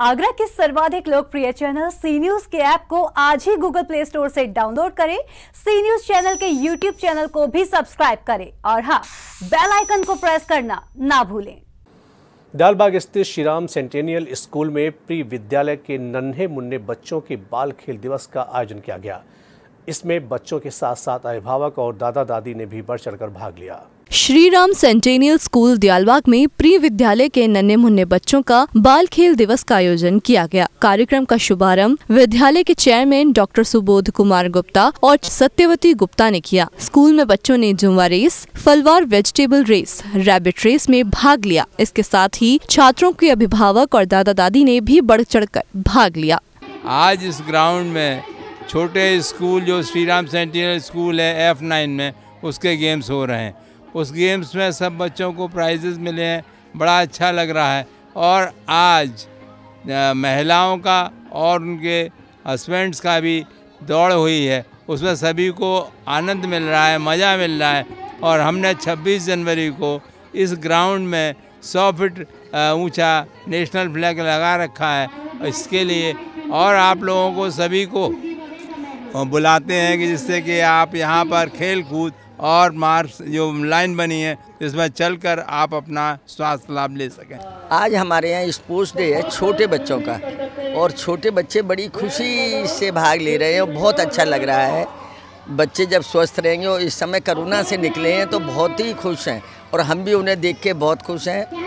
आगरा के सर्वाधिक लोकप्रिय चैनल सी न्यूज के ऐप को आज ही गूगल प्ले स्टोर से डाउनलोड करें सी न्यूज चैनल के यूट्यूब चैनल को भी सब्सक्राइब करें और हाँ बेल आइकन को प्रेस करना ना भूलें दालबाग स्थित श्रीराम सेंटेनियल स्कूल में प्री विद्यालय के नन्हे मुन्ने बच्चों के बाल खेल दिवस का आयोजन किया गया इसमें बच्चों के साथ साथ अभिभावक और दादा दादी ने भी बढ़ चढ़कर भाग लिया श्री राम सेंटेनियल स्कूल दयालबाग में प्री विद्यालय के नन्हे मुन्ने बच्चों का बाल खेल दिवस का आयोजन किया गया कार्यक्रम का शुभारंभ विद्यालय के चेयरमैन डॉक्टर सुबोध कुमार गुप्ता और सत्यवती गुप्ता ने किया स्कूल में बच्चों ने जुम्मा रेस फलवार वेजिटेबल रेस रैबिट रेस में भाग लिया इसके साथ ही छात्रों के अभिभावक और दादा दादी ने भी बढ़ चढ़ भाग लिया आज इस ग्राउंड में छोटे स्कूल जो श्री राम सेंटेनियल स्कूल है एफ नाइन में उसके गेम्स हो रहे हैं उस गेम्स में सब बच्चों को प्राइजेज़ मिले हैं बड़ा अच्छा लग रहा है और आज महिलाओं का और उनके हस्बेंड्स का भी दौड़ हुई है उसमें सभी को आनंद मिल रहा है मज़ा मिल रहा है और हमने 26 जनवरी को इस ग्राउंड में 100 फीट ऊंचा नेशनल फ्लैग लगा रखा है इसके लिए और आप लोगों को सभी को बुलाते हैं कि जिससे कि आप यहाँ पर खेल कूद और मार्स जो लाइन बनी है इसमें चलकर आप अपना स्वास्थ्य लाभ ले सकें आज हमारे यहाँ स्पोर्ट्स डे है छोटे बच्चों का और छोटे बच्चे बड़ी खुशी से भाग ले रहे हैं और बहुत अच्छा लग रहा है बच्चे जब स्वस्थ रहेंगे और इस समय करोना से निकले हैं तो बहुत ही खुश हैं और हम भी उन्हें देख के बहुत खुश हैं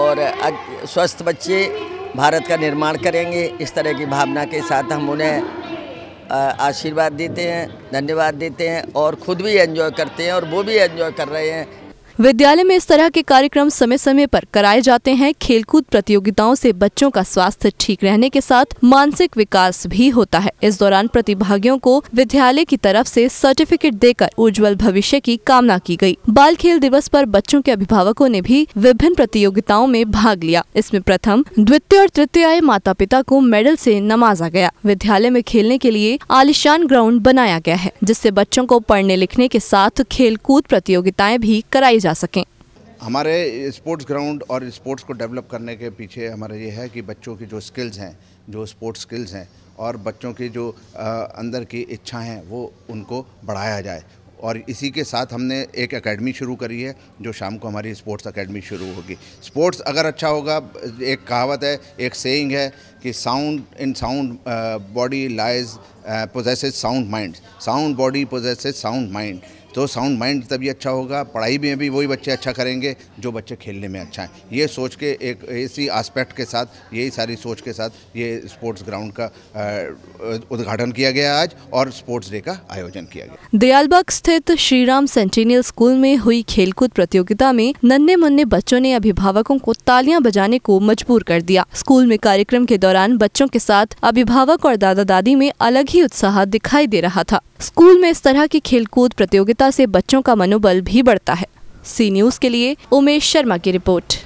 और स्वस्थ बच्चे भारत का निर्माण करेंगे इस तरह की भावना के साथ हम उन्हें आशीर्वाद देते हैं धन्यवाद देते हैं और ख़ुद भी एंजॉय करते हैं और वो भी एंजॉय कर रहे हैं विद्यालय में इस तरह के कार्यक्रम समय समय पर कराए जाते हैं खेलकूद प्रतियोगिताओं से बच्चों का स्वास्थ्य ठीक रहने के साथ मानसिक विकास भी होता है इस दौरान प्रतिभागियों को विद्यालय की तरफ से सर्टिफिकेट देकर उज्जवल भविष्य की कामना की गई। बाल खेल दिवस पर बच्चों के अभिभावकों ने भी विभिन्न प्रतियोगिताओं में भाग लिया इसमें प्रथम द्वितीय और तृतीय आए माता पिता को मेडल ऐसी नवाजा गया विद्यालय में खेलने के लिए आलिशान ग्राउंड बनाया गया है जिससे बच्चों को पढ़ने लिखने के साथ खेल प्रतियोगिताएं भी कराई जा सकें हमारे स्पोर्ट्स ग्राउंड और स्पोर्ट्स को डेवलप करने के पीछे हमारा ये है कि बच्चों की जो स्किल्स हैं जो स्पोर्ट्स स्किल्स हैं और बच्चों की जो अंदर की इच्छा हैं वो उनको बढ़ाया जाए और इसी के साथ हमने एक एकेडमी शुरू करी है जो शाम को हमारी स्पोर्ट्स एकेडमी शुरू होगी स्पोर्ट्स अगर अच्छा होगा एक कहावत है एक सेइंग है कि sound in sound body lies possesses sound mind sound body possess sound mind तो साउंड माइंड तभी अच्छा होगा पढ़ाई में भी वही बच्चे अच्छा करेंगे जो बच्चे खेलने में अच्छा हैं ये सोच के एक इसी आस्पेक्ट के साथ यही सारी सोच के साथ ये स्पोर्ट्स ग्राउंड का उद्घाटन किया गया आज और स्पोर्ट्स डे का आयोजन किया गया दयालबाग स्थित श्रीराम सेंटिनियल स्कूल में हुई खेलकूद प्रतियोगिता में नन्हे मुन्ने बच्चों ने अभिभावकों को तालियां बजाने को मजबूर कर दिया स्कूल में कार्यक्रम के दौरान बच्चों के साथ अभिभावक और दादा दादी में अलग ही उत्साह दिखाई दे रहा था स्कूल में इस तरह की खेलकूद प्रतियोगिता से बच्चों का मनोबल भी बढ़ता है सी न्यूज के लिए उमेश शर्मा की रिपोर्ट